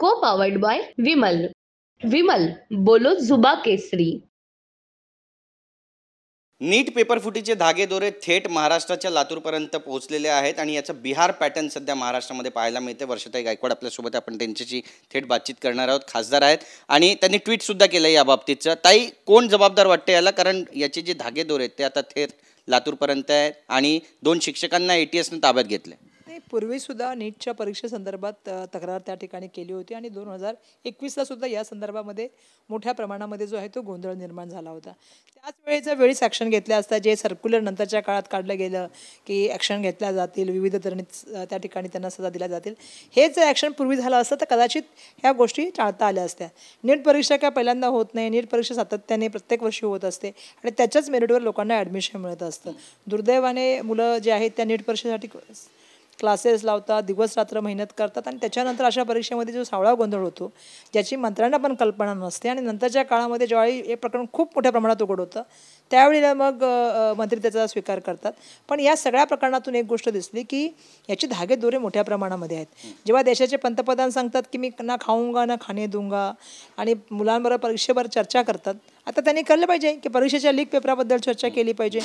को powered bye Vimal Vimal बोलो जुबा केसरी नीट पेपरफुटीचे धागे दोरे थेट महाराष्ट्राच्या लातूरपर्यंत पोहोचलेले आहेत आणि याचा बिहार पॅटर्न सध्या महाराष्ट्रामध्ये पाहायला मिळते वर्षताई गायकवाड आपल्यासोबत आपण त्यांच्याशी थेट बातचीत करणार आहोत खासदार आहेत आणि त्यांनी सुद्धा केलं या बाबतीतचं ताई कोण जबाबदार वाटते याला कारण याचे जे धागे दोरे आहेत ते आता थेट लातूरपर्यंत आहेत आणि दोन शिक्षकांना ए टी ताब्यात घेतलं पूर्वीसुद्धा नीटच्या परीक्षेसंदर्भात तक्रार त्या ठिकाणी केली होती आणि दोन हजार एकवीसला सुद्धा या संदर्भामध्ये मोठ्या प्रमाणामध्ये जो आहे तो गोंधळ निर्माण झाला होता त्याच वेळेचा वेळीच ॲक्शन घेतल्या असता जे सर्क्युलर नंतरच्या काळात काढलं गेलं की ॲक्शन घेतल्या जातील विविध तरणी त्या ठिकाणी त्यांना सजा दिल्या जातील हे जर ॲक्शन पूर्वी झालं असतं तर कदाचित ह्या गोष्टी टाळता आल्या असत्या नीट परीक्षा काय पहिल्यांदा होत नाही नीट परीक्षा सातत्याने प्रत्येक वर्षी होत असते आणि त्याच्याच मेरिटवर लोकांना ॲडमिशन मिळत असतं दुर्दैवाने मुलं जे आहेत त्या नीट परीक्षेसाठी क्लासेस लावतात दिवस रात्र मेहनत करतात आणि त्याच्यानंतर अशा परीक्षेमध्ये जो सावळा गोंधळ होतो ज्याची मंत्र्यांना पण कल्पना नसते आणि नंतरच्या काळामध्ये ज्यावेळी हे प्रकरण खूप मोठ्या प्रमाणात उघड होतं त्यावेळेला मग मंत्री त्याचा स्वीकार करतात पण या सगळ्या प्रकरणातून एक गोष्ट दिसली की याचे धागेदोरे मोठ्या प्रमाणामध्ये आहेत जेव्हा देशाचे पंतप्रधान सांगतात की मी ना खाऊंगा ना खाणे दूंगा आणि मुलांबरोबर परीक्षेवर चर्चा करतात आता त्यांनी कळलं पाहिजे की परीक्षेच्या लीक पेपराबद्दल चर्चा केली पाहिजे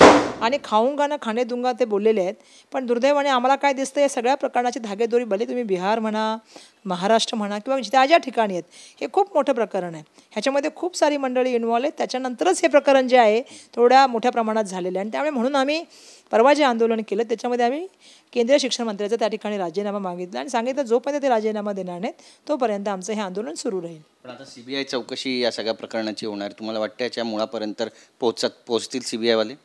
आणि खाऊन गाणं खाणे दुंगा ते बोललेले आहेत पण दुर्दैवाने आम्हाला काय दिसतं या सगळ्या प्रकरणाची धागेदोरी भले तुम्ही बिहार म्हणा महाराष्ट्र म्हणा किंवा ज्या ज्या ठिकाणी आहेत हे खूप मोठं प्रकरण आहे ह्याच्यामध्ये खूप सारी मंडळी इन्वॉल्व आहेत त्याच्यानंतरच हे प्रकरण जे आहे थोड्या मोठ्या प्रमाणात झालेले आहे आणि त्यामुळे म्हणून आम्ही परवा जे आंदोलन केलं त्याच्यामध्ये आम्ही केंद्रीय शिक्षण मंत्र्याचा त्या ठिकाणी राजीनामा मागितला आणि सांगितलं जोपर्यंत ते राजीनामा देणार नाहीत तोपर्यंत आमचं हे आंदोलन सुरू राहील पण आता सीबीआय चौकशी या सगळ्या प्रकरणाची होणार तुम्हाला वाटतं याच्या मुळापर्यंत पोहोचत पोहोचतील सीबीआयवाले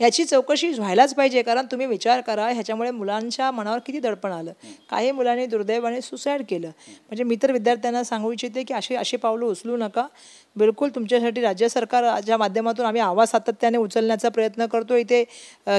ह्याची चौकशी व्हायलाच पाहिजे कारण तुम्ही विचार करा ह्याच्यामुळे मुलांच्या मनावर किती दडपण आलं काही मुलांनी दुर्दैवाने सुसाईड केलं म्हणजे मी तर विद्यार्थ्यांना सांगू इच्छिते की अशी अशी पावलं उचलू नका बिलकुल तुमच्यासाठी राज्य सरकार ज्या माध्यमातून आम्ही आवाज सातत्याने उचलण्याचा प्रयत्न करतो इथे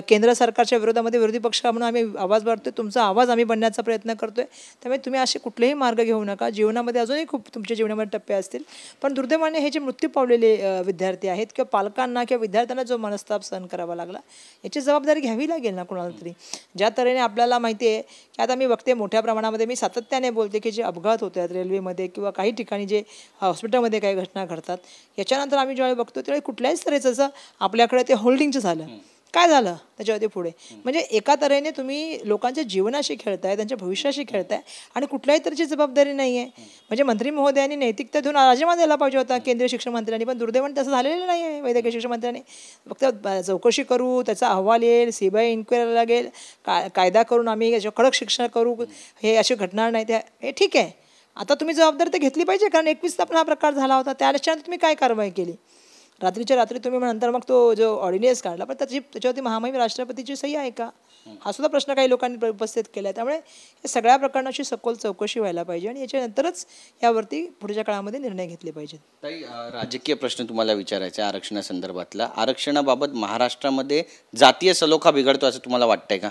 केंद्र सरकारच्या विरोधामध्ये विरोधी पक्ष म्हणून आम्ही आवाज वाढतोय तुमचा आवाज आम्ही बनण्याचा प्रयत्न करतोय त्यामुळे तुम्ही असे कुठलेही मार्ग घेऊ नका जीवनामध्ये अजूनही खूप तुमच्या जीवनामध्ये टप्पे असतील पण दुर्दैवाने हे जे मृत्यू पावलेले विद्यार्थी आहेत किंवा पालकांना किंवा विद्यार्थ्यांना जो मनस्ताप सहन करावा लागतो लागला याची जबाबदारी घ्यावी लागेल ना कुणाला तरी ज्या तऱ्हेने आपल्याला माहिती आहे की आता मी बघते मोठ्या प्रमाणामध्ये मी सातत्याने बोलते की जे अपघात होत आहेत रेल्वेमध्ये किंवा काही ठिकाणी जे हॉस्पिटलमध्ये काही घटना घडतात याच्यानंतर आम्ही ज्यावेळी बघतो त्यावेळी कुठल्याच तऱ्हेचं आपल्याकडे ते होल्डिंगचं झालं काय झालं त्याच्यावरती पुढे म्हणजे एका तऱ्हेने तुम्ही लोकांच्या जीवनाशी खेळताय त्यांच्या भविष्याशी खेळताय आणि कुठल्याही तऱ्हेची जबाबदारी नाही आहे म्हणजे मंत्री महोदयांनी नैतिकता देऊन राजीनामा द्यायला पाहिजे होता केंद्रीय शिक्षण मंत्र्यांनी पण दुर्दैवाने तसं झालेलं नाही आहे वैद्यकीय शिक्षण मंत्र्यांनी फक्त चौकशी करू त्याचा अहवाल येईल सीबीआय इन्क्वायरी लागेल का कायदा करून आम्ही याच्या कडक शिक्षण करू हे अशी घटणार नाही त्या हे ठीक आहे आता तुम्ही जबाबदारी तर घेतली पाहिजे कारण एकवीसचा पण हा प्रकार झाला होता त्या तुम्ही काय कारवाई केली रात्रीच्या रात्री तुम्ही नंतर मग तो जो ऑर्डिनन्स काढला पण त्याची त्याच्यावरती महामहिम राष्ट्रपतीची सही आहे का हा सुद्धा प्रश्न काही लोकांनी उपस्थित केला त्यामुळे या सगळ्या प्रकरणाची सखोल चौकशी व्हायला पाहिजे आणि याच्यानंतरच यावरती पुढच्या काळामध्ये निर्णय घेतले पाहिजेत काही राजकीय प्रश्न तुम्हाला विचारायचा आरक्षणासंदर्भातला आरक्षणाबाबत महाराष्ट्रामध्ये जातीय सलोखा बिघडतो असं तुम्हाला वाटतंय का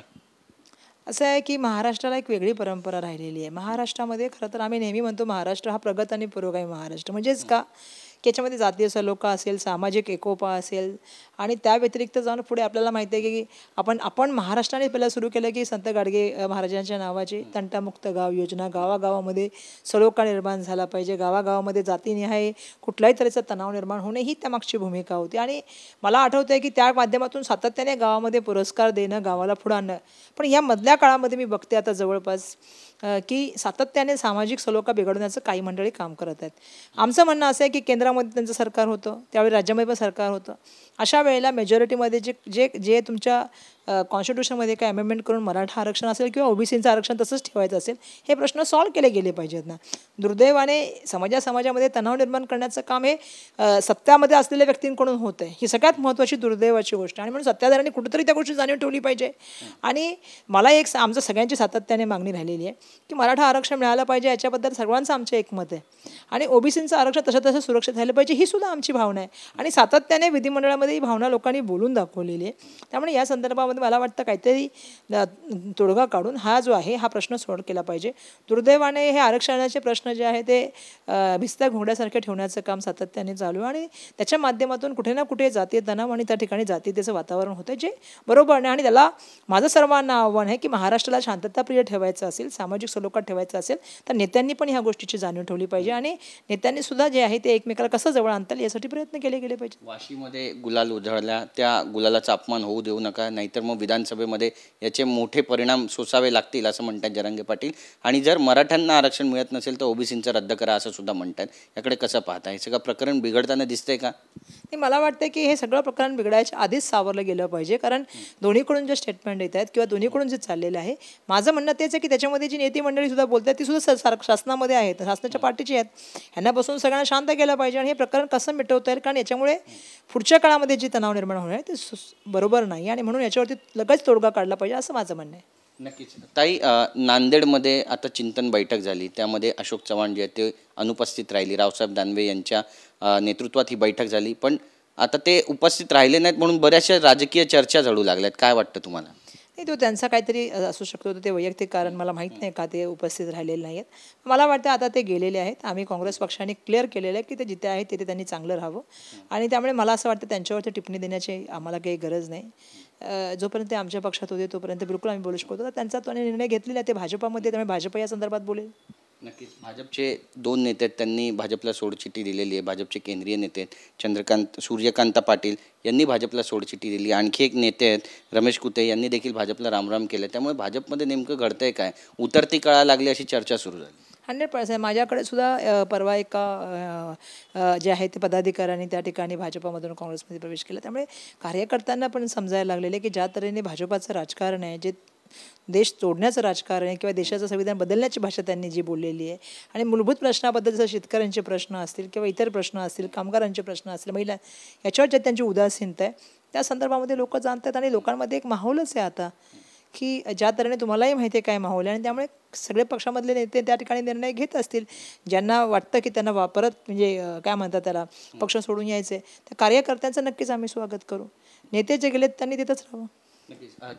असं आहे की महाराष्ट्राला एक वेगळी परंपरा राहिलेली आहे महाराष्ट्रामध्ये खरं तर आम्ही नेहमी म्हणतो महाराष्ट्र हा प्रगत आणि पुरोगामी महाराष्ट्र म्हणजेच का की याच्यामध्ये जातीय सलोखा असेल सामाजिक एकोपा असेल आणि त्या व्यतिरिक्त जाऊन पुढे आपल्याला माहिती आहे की आपण आपण महाराष्ट्राने पहिला सुरू केलं की संत गाडगे महाराजांच्या नावाची तंटामुक्त गाव योजना गावागावामध्ये सलोखा निर्माण झाला पाहिजे गावागावामध्ये जातीनिहाय कुठल्याही तऱ्हेचा तणाव निर्माण होणे ही त्यामागची भूमिका होती आणि मला आठवतं आहे की त्या माध्यमातून सातत्याने गावामध्ये पुरस्कार देणं गावाला पुढं आणणं पण या मधल्या काळामध्ये मी बघते आता जवळपास की सातत्याने सामाजिक सलोखा बिघडवण्याचं काही मंडळी काम करत आहेत आमचं म्हणणं असं आहे की केंद्र केंद्रामध्ये त्यांचं सरकार होतं त्यावेळी राज्यामध्ये पण सरकार होतं अशा वेळेला मेजॉरिटीमध्ये जे जे जे तुमच्या कॉन्स्टिट्यूशनमध्ये काय अमेंडमेंट करून मराठा आरक्षण असेल किंवा ओबीसीचं आरक्षण तसंच ठेवायचं असेल हे प्रश्न सॉल्व्ह केले गेले पाहिजेत ना दुर्दैवाने समाजा समाजामध्ये तणाव निर्माण करण्याचं काम हे सत्यामध्ये असलेल्या व्यक्तींकडून होतं आहे ही सगळ्यात महत्त्वाची दुर्दैवाची गोष्ट आणि म्हणून सत्ताधाऱ्यांनी कुठेतरी त्या गोष्टी जाणीव ठेवली पाहिजे आणि मला एक आमचं सगळ्यांची सातत्याने मागणी राहिलेली आहे की मराठा आरक्षण मिळालं पाहिजे याच्याबद्दल सर्वांचं आमचं एकमत आहे आणि ओबीसींचं आरक्षण तसं तसं सुरक्षित झालं पाहिजे ही सुद्धा आमची भावना आहे आणि सातत्याने विधिमंडळामध्ये ही भावना लोकांनी बोलून दाखवलेली आहे त्यामुळे या संदर्भामध्ये मला वाटतं काहीतरी तोडगा काढून हा जो आहे हा प्रश्न सोड केला पाहिजे दुर्दैवाने हे आरक्षणाचे प्रश्न जे आहे ते भिस्त्या घोंगड्यासारखे ठेवण्याचं काम सातत्याने चालू आहे आणि त्याच्या माध्यमातून कुठे ना कुठे जातीय तणाव आणि त्या ठिकाणी जातीतेचं वातावरण होतं जे बरोबर नाही आणि त्याला माझं सर्वांना आव्हान आहे की महाराष्ट्राला शांतताप्रिय ठेवायचं असेल सामाजिक सलोखा ठेवायचं असेल तर नेत्यांनी पण ह्या गोष्टीची जाणीव ठेवली पाहिजे आणि नेत्यांनी सुद्धा जे आहे ते एकमेकाला कसं जवळ आणता यासाठी प्रयत्न केले गेले पाहिजे वाशीमध्ये गुलाल उधळल्या त्या गुलालाचा अपमान होऊ देऊ नका नाहीतर मग विधानसभेमध्ये याचे मोठे परिणाम सोसावे लागतील असं म्हणतात जरंगे पाटील आणि जर मराठ्यांना आरक्षण मिळत नसेल तर ओबीसींचं रद्द करा असं सुद्धा म्हणतात याकडे कसं पाहता हे सगळं प्रकरण बिघडताना दिसतंय का मला वाटतं की हे सगळं प्रकरण बिघडायच्या आधीच सावरलं गेलं पाहिजे कारण दोन्हीकडून जे स्टेटमेंट येत आहेत किंवा दोन्हीकडून जे चाललेलं आहे माझं म्हणणं तेच आहे की त्याच्यामध्ये जी नेते मंडळी सुद्धा बोलतात ती सुद्धा शासनामध्ये आहेत शासनाच्या पार्टीची आहेत ह्यांना बसून सगळ्यांना शांत केलं पाहिजे आणि हे प्रकरण कसं मिटवता येईल कारण याच्यामुळे पुढच्या काळामध्ये जी तणाव निर्माण होणार आहे ते बरोबर नाही आणि म्हणून याच्यावरती लगेच तोडगा काढला पाहिजे असं माझं म्हणणं आहे नक्कीच ताई नांदेडमध्ये आता चिंतन बैठक झाली त्यामध्ये अशोक चव्हाण जे आहेत ते अनुपस्थित राहिले रावसाहेब दानवे यांच्या नेतृत्वात ही बैठक झाली पण आता ते उपस्थित राहिले नाहीत म्हणून बऱ्याचशा राजकीय चर्चा झडू लागल्यात काय वाटतं तुम्हाला नाही तो त्यांचा काहीतरी असू शकतो ते वैयक्तिक कारण मला माहीत नाही का ते उपस्थित राहिलेले नाही आहेत मला वाटतं आता ते गेलेले आहेत आम्ही काँग्रेस पक्षाने क्लिअर केलेलं आहे की ते जिथे आहेत तिथे त्यांनी चांगलं राहावं आणि त्यामुळे मला असं वाटतं त्यांच्यावरती टिप्पणी देण्याची आम्हाला काही गरज नाही जोपर्यंत ते आमच्या पक्षात होते तोपर्यंत बिलकुल आम्ही बोलू शकतो त्यांचा तो निर्णय घेतलेला आहे ते भाजपामध्ये त्यामुळे भाजप या संदर्भात बोलेल नक्कीच भाजपचे दोन नेते आहेत त्यांनी भाजपला सोडचिठी दिलेली आहे भाजपचे केंद्रीय नेते चंद्रकांत सूर्यकांता पाटील यांनी भाजपला सोडचिठी दिली आणखी एक नेते आहेत रमेश कुते यांनी देखील भाजपला रामराम केलं त्यामुळे भाजपमध्ये नेमकं आहे काय उतरती कळा लागली अशी चर्चा सुरू झाली हंड्रेड पर्सेंट माझ्याकडे सुद्धा परवा एका जे आहे ते पदाधिकाऱ्यांनी त्या ठिकाणी भाजपामधून काँग्रेसमध्ये प्रवेश केला त्यामुळे कार्यकर्त्यांना पण समजायला लागलेले की ज्या तऱ्हेने भाजपाचं राजकारण आहे जे देश तोडण्याचं राजकारण किंवा देशाचं संविधान बदलण्याची भाषा त्यांनी जी बोललेली आहे आणि मूलभूत प्रश्नाबद्दल जसं शेतकऱ्यांचे प्रश्न असतील किंवा इतर प्रश्न असतील कामगारांचे प्रश्न असतील महिला याच्यावर ज्या त्यांची उदासीनता आहे त्या संदर्भामध्ये लोक जाणतात आणि लोकांमध्ये एक माहोलच आहे आता की ज्या तऱ्हेने तुम्हालाही माहिती आहे काय माहोल आहे आणि त्यामुळे सगळे पक्षामधले नेते त्या ठिकाणी निर्णय घेत असतील ज्यांना वाटतं की त्यांना वापरत म्हणजे काय म्हणतात त्याला पक्ष सोडून यायचे त्या कार्यकर्त्यांचं नक्कीच आम्ही स्वागत करू नेते जे गेलेत त्यांनी तिथंच राहावं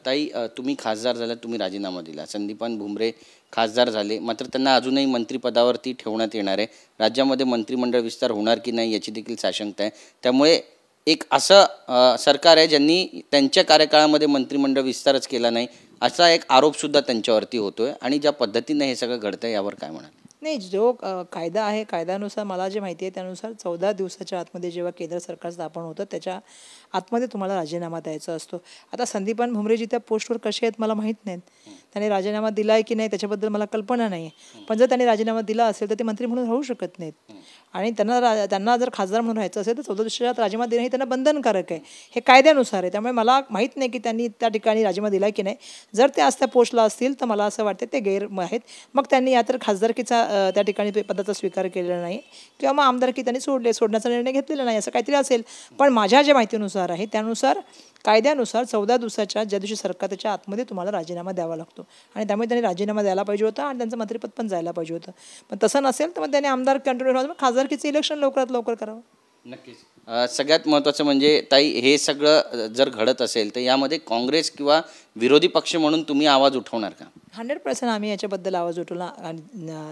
ताई तुम्ही खासदार झाला तुम्ही राजीनामा दिला संदीपान भुमरे खासदार झाले मात्र त्यांना अजूनही मंत्रिपदावरती ठेवण्यात येणार आहे राज्यामध्ये मंत्रिमंडळ विस्तार होणार की नाही याची देखील साशंकता आहे त्यामुळे एक असं सरकार आहे ज्यांनी त्यांच्या कार्यकाळामध्ये मंत्रिमंडळ विस्तारच केला नाही असा एक आरोपसुद्धा त्यांच्यावरती होतो आहे आणि ज्या पद्धतीने हे सगळं घडतं आहे यावर काय म्हणाल नाही जो कायदा आहे कायद्यानुसार मला जे माहिती आहे त्यानुसार चौदा दिवसाच्या आतमध्ये जेव्हा केंद्र सरकार स्थापन होतं त्याच्या आतमध्ये तुम्हाला राजीनामा द्यायचा असतो आता संदीपान भुमरेजी त्या पोस्टवर कसे आहेत मला माहीत नाहीत त्यांनी राजीनामा दिला आहे की नाही त्याच्याबद्दल मला कल्पना नाही पण जर त्यांनी राजीनामा दिला असेल तर ते मंत्री म्हणून राहू शकत नाहीत आणि त्यांना रा त्यांना जर खासदार म्हणून राहायचं असेल तर चौदा दिवसाच्या आत राजीनामा देणं हे त्यांना बंधनकारक आहे हे कायद्यानुसार आहे त्यामुळे मला माहीत नाही की त्यांनी त्या ठिकाणी राजीनामा दिला की नाही जर ते आज त्या पोस्टला असतील तर मला असं वाटतं ते गैर आहेत मग त्यांनी या तर खासदारकीचा त्या ठिकाणी पदाचा स्वीकार केलेला नाही किंवा मग आमदारकी त्यांनी सोडले सोडण्याचा निर्णय घेतलेला नाही असं काहीतरी असेल पण माझ्या ज्या माहितीनुसार आहे त्यानुसार कायद्यानुसार चौदा दिवसाच्या ज्या दिवशी सरकार त्याच्या आतमध्ये तुम्हाला राजीनामा द्यावा लागतो आणि त्यामुळे त्यांनी राजीनामा द्यायला पाहिजे होता आणि त्यांचं मंत्रिपद पण जायला पाहिजे होतं पण तसं नसेल तर मग त्यांनी आमदार कंटिन्यू खासदारकीचं इलेक्शन लवकरात लवकर करावं नक्कीच सगळ्यात महत्त्वाचं म्हणजे ताई हे सगळं जर घडत असेल तर यामध्ये काँग्रेस किंवा विरोधी पक्ष म्हणून तुम्ही आवाज उठवणार का हंड्रेड पर्सेंट आम्ही याच्याबद्दल आवाज उठवला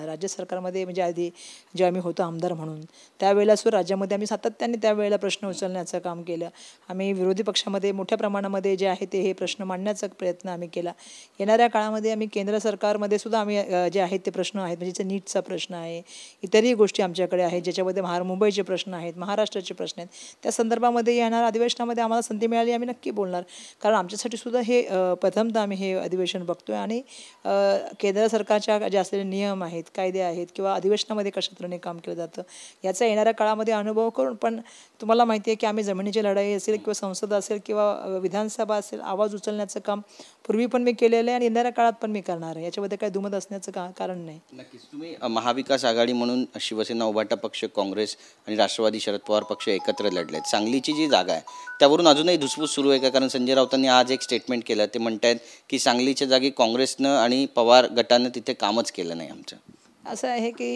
राज्य सरकारमध्ये म्हणजे आधी जे आम्ही होतो आमदार म्हणून त्यावेळेला सुद्धा राज्यामध्ये आम्ही सातत्याने त्यावेळेला प्रश्न उचलण्याचं काम केलं आम्ही विरोधी पक्षामध्ये मोठ्या प्रमाणामध्ये जे आहे ते हे प्रश्न मांडण्याचा प्रयत्न आम्ही केला येणाऱ्या काळामध्ये आम्ही केंद्र सरकारमध्ये सुद्धा आम्ही जे आहेत ते प्रश्न आहेत म्हणजे नीटचा प्रश्न आहे इतरही गोष्टी आमच्याकडे आहेत ज्याच्यामध्ये महार मुंबईचे प्रश्न आहेत महाराष्ट्राचे प्रश्न आहेत त्या संदर्भामध्ये येणाऱ्या अधिवेशनामध्ये आम्हाला संधी मिळाली आम्ही नक्की बोलणार कारण आमच्यासाठी सुद्धा हे प्रथमतः आम्ही हे अधिवेशन बघतो आहे आणि केंद्र सरकारच्या जे असलेले नियम आहेत कायदे आहेत किंवा अधिवेशनामध्ये कशा तऱ्हेने काम केलं जातं याचा येणाऱ्या काळामध्ये अनुभव करून पण तुम्हाला माहिती आहे की आम्ही जमिनीची लढाई असेल किंवा संसद असेल किंवा विधानसभा असेल आवाज उचलण्याचं काम पूर्वी पण मी केलेलं आहे आणि येणाऱ्या काळात पण मी करणार आहे याच्यामध्ये काही दुमत असण्याचं का कारण नाही नक्कीच तुम्ही महाविकास आघाडी म्हणून शिवसेना उभाटा पक्ष काँग्रेस आणि राष्ट्रवादी शरद पवार पक्ष एकत्र लढले सांगलीची जी जागा आहे त्यावरून अजूनही धुसफूस सुरू आहे का कारण संजय राऊतांनी आज एक स्टेटमेंट केलं ते म्हणत आहेत की सांगलीच्या जागी काँग्रेसनं आणि पवार गटानं तिथे कामच केलं नाही आमचं असं आहे की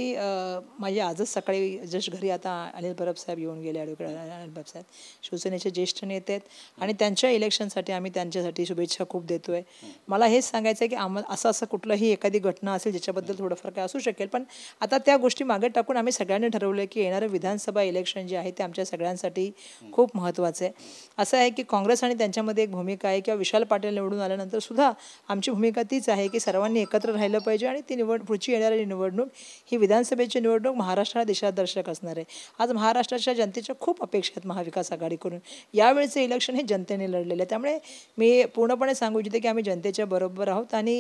माझी आजच सकाळी जस्ट घरी आता अनिल साहेब येऊन गेले ॲडव्होकेट अनिल साहेब शिवसेनेचे ज्येष्ठ नेते आहेत आणि त्यांच्या इलेक्शनसाठी आम्ही त्यांच्यासाठी शुभेच्छा खूप देतो आहे मला हेच सांगायचं आहे की आम असं असं कुठलंही एखादी घटना असेल ज्याच्याबद्दल थोडंफार काय असू शकेल पण आता त्या गोष्टी मागे टाकून आम्ही सगळ्यांनी ठरवलं की येणारं विधानसभा इलेक्शन जे आहे ते आमच्या सगळ्यांसाठी खूप महत्त्वाचं आहे असं आहे की काँग्रेस आणि त्यांच्यामध्ये एक भूमिका आहे किंवा विशाल पाटील निवडून आल्यानंतर सुद्धा आमची भूमिका तीच आहे की सर्वांनी एकत्र राहिलं पाहिजे आणि ती निवड पुढची येणारी निवडणूक निवडणूक ही विधानसभेची निवडणूक महाराष्ट्राला दिशादर्शक असणार आहे आज महाराष्ट्राच्या जनतेच्या खूप अपेक्षा आहेत महाविकास आघाडीकडून यावेळेचं इलेक्शन हे जनतेने लढलेलं आहे त्यामुळे मी पूर्णपणे सांगू इच्छिते की आम्ही जनतेच्या बरोबर आहोत आणि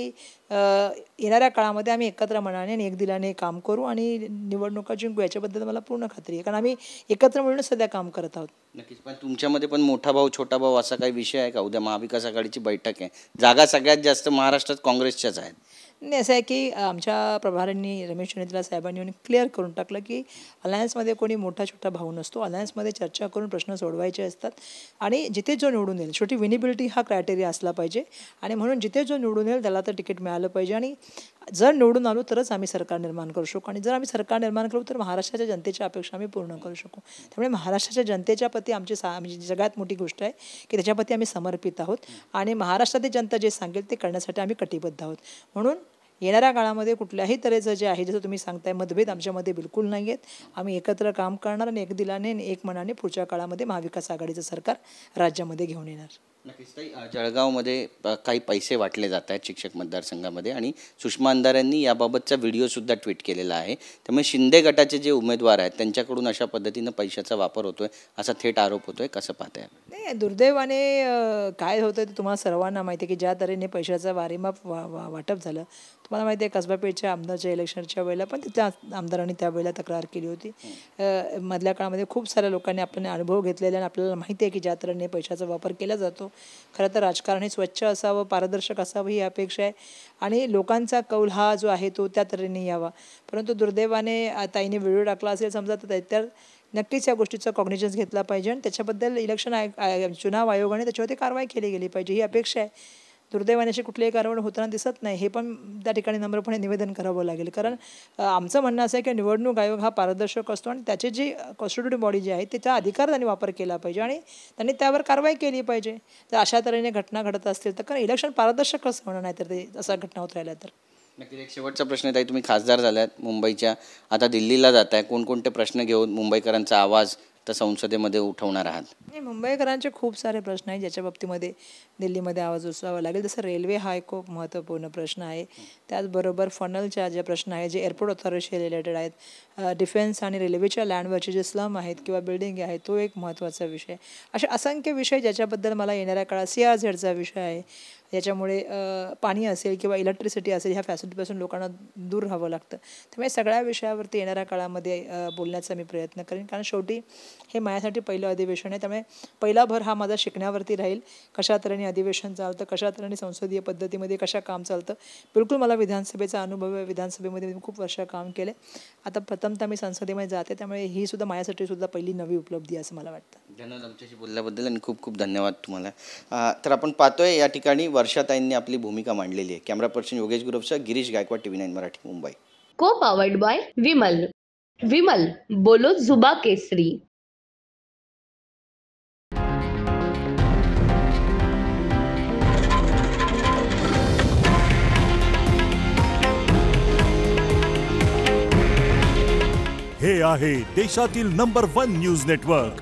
येणाऱ्या काळामध्ये आम्ही एकत्र मनाने आणि एक दिलाने काम करू आणि निवडणुका जिंकू याच्याबद्दल मला पूर्ण खात्री आहे कारण आम्ही एकत्र मिळून सध्या काम करत आहोत नक्कीच पण तुमच्यामध्ये पण मोठा भाऊ छोटा भाऊ असा काही विषय आहे का उद्या महाविकास आघाडीची बैठक आहे जागा सगळ्यात जास्त महाराष्ट्रात काँग्रेसच्याच आहेत नाही असं आहे की आमच्या प्रभारांनी रमेश चंद्रला साहेबांनी येऊन क्लिअर करून टाकलं की अलायन्समध्ये कोणी मोठा छोटा भाऊ नसतो अलायन्समध्ये चर्चा करून प्रश्न सोडवायचे असतात आणि जिथे जो निवडून येईल छोटी विनिबिलिटी हा क्रायटेरिया असला पाहिजे आणि म्हणून जिथे जो निवडून येईल त्याला तर तिकीट मिळालं पाहिजे आणि जर निवडून आलो तरच आम्ही सरकार निर्माण करू शकू आणि जर आम्ही सरकार निर्माण करू तर महाराष्ट्राच्या जनतेच्या अपेक्षा आम्ही पूर्ण करू शकू त्यामुळे महाराष्ट्राच्या जनतेच्या त्याच्यापती आमची सा म्हणजे जगात मोठी गोष्ट आहे की त्याच्याप्रती आम्ही समर्पित आहोत आणि महाराष्ट्रातील जनता जे सांगेल ते करण्यासाठी आम्ही कटिबद्ध आहोत म्हणून येणाऱ्या काळामध्ये कुठल्याही तऱ्हेचं जे आहे जसं तुम्ही सांगताय मतभेद आमच्यामध्ये बिलकुल नाही आहेत आम्ही एकत्र काम करणार आणि एक दिलाने आणि एक मनाने पुढच्या काळामध्ये महाविकास आघाडीचं सरकार राज्यामध्ये घेऊन येणार नक्कीच ताई जळगावमध्ये काही पैसे वाटले जात आहेत शिक्षक मतदारसंघामध्ये आणि सुषमा अंधारांनी याबाबतचा व्हिडिओसुद्धा ट्विट केलेला आहे त्यामुळे शिंदे गटाचे जे उमेदवार आहेत त्यांच्याकडून अशा पद्धतीनं पैशाचा वापर होतोय असा थेट आरोप होतोय कसं पाहताय नाही दुर्दैवाने काय होतं ते तुम्हाला सर्वांना माहिती आहे की ज्या तऱ्हेने पैशाचं वारेमाप वा वाटप झालं तुम्हाला माहिती आहे कसबापेठच्या आमदारच्या इलेक्शनच्या वेळेला पण त्या आमदारांनी त्यावेळेला तक्रार केली होती मधल्या काळामध्ये खूप साऱ्या लोकांनी आपण अनुभव घेतलेला आणि आपल्याला माहिती आहे की ज्या तऱ्हेने पैशाचा वापर केला जातो खरं तर राजकारण हे स्वच्छ असावं पारदर्शक असावं ही अपेक्षा आहे आणि लोकांचा कौल हा जो आहे तो त्या तऱ्हेने यावा परंतु दुर्दैवाने ताईने व्हिडिओ टाकला असेल समजा तर त्या नक्कीच या गोष्टीचा कॉग्निशन्स घेतला पाहिजे आणि त्याच्याबद्दल इलेक्शन आय चुनाव आयोगाने त्याच्यावरती कारवाई केली गेली पाहिजे ही अपेक्षा आहे दुर्दैवाने अशी कुठलीही कारवाई होताना दिसत नाही हे पण त्या ठिकाणी नम्रपणे निवेदन करावं लागेल कारण आमचं म्हणणं असं आहे की निवडणूक आयोग हा पारदर्शक असतो आणि त्याची जी कॉन्स्टिट्युटिव्ह बॉडी जी आहे त्याचा अधिकार त्यांनी वापर केला पाहिजे आणि त्यांनी त्यावर कारवाई केली पाहिजे तर अशा तऱ्हेने घटना घडत असतील तर कारण इलेक्शन पारदर्शक कसं होणार नाही तर ते असा घटना होत राहिल्या तर नक्कीच एक शेवटचा प्रश्न ताई तुम्ही खासदार झाल्यात मुंबईच्या आता दिल्लीला जात आहे कोणकोणते प्रश्न घेऊन मुंबईकरांचा आवाज तर संसदेमध्ये उठवणार आहात मुंबईकरांचे खूप सारे प्रश्न आहेत ज्याच्या बाबतीमध्ये दिल्लीमध्ये आवाज उचलावा लागेल जसं रेल्वे हा एक खूप महत्त्वपूर्ण प्रश्न आहे त्याचबरोबर फनलच्या ज्या प्रश्न आहेत जे एअरपोर्ट ऑथॉरिटीशी रिलेटेड आहेत डिफेन्स आणि रेल्वेच्या लँडवरचे जे स्लम आहेत किंवा बिल्डिंग आहे तो एक महत्त्वाचा विषय असे असंख्य विषय ज्याच्याबद्दल मला येणाऱ्या काळात सी आर झेडचा विषय आहे याच्यामुळे पाणी असेल किंवा इलेक्ट्रिसिटी असेल ह्या फॅसिलिटीपासून लोकांना दूर राहावं लागतं त्यामुळे सगळ्या विषयावरती येणाऱ्या काळामध्ये बोलण्याचा मी प्रयत्न करेन कारण शेवटी हे माझ्यासाठी पहिलं अधिवेशन आहे त्यामुळे पहिला भर हा माझा शिकण्यावरती राहील कशा तऱ्हेने अधिवेशन चालतं कशा तऱ्हेने संसदीय पद्धतीमध्ये कशा काम चालतं बिलकुल मला विधानसभेचा अनुभव आहे विधानसभेमध्ये मी खूप वर्ष काम केलं आता प्रथमतः मी संसदेमध्ये जाते त्यामुळे ही सुद्धा माझ्यासाठी सुद्धा पहिली नवी उपलब्धी असं मला वाटतं धन्यवाद आमच्याशी बोलल्याबद्दल आणि खूप खूप धन्यवाद तुम्हाला तर आपण पाहतोय या ठिकाणी वर्षाताईंनी आपली भूमिका मांडलेली आहे camera person Yogesh sir Girish Gaikwad TV nine Marathi Mumbai co powered bye Vimal Vimal बोलो जुबा केसरी हे आहे देशातील नंबर वन न्यूज नेटवर्क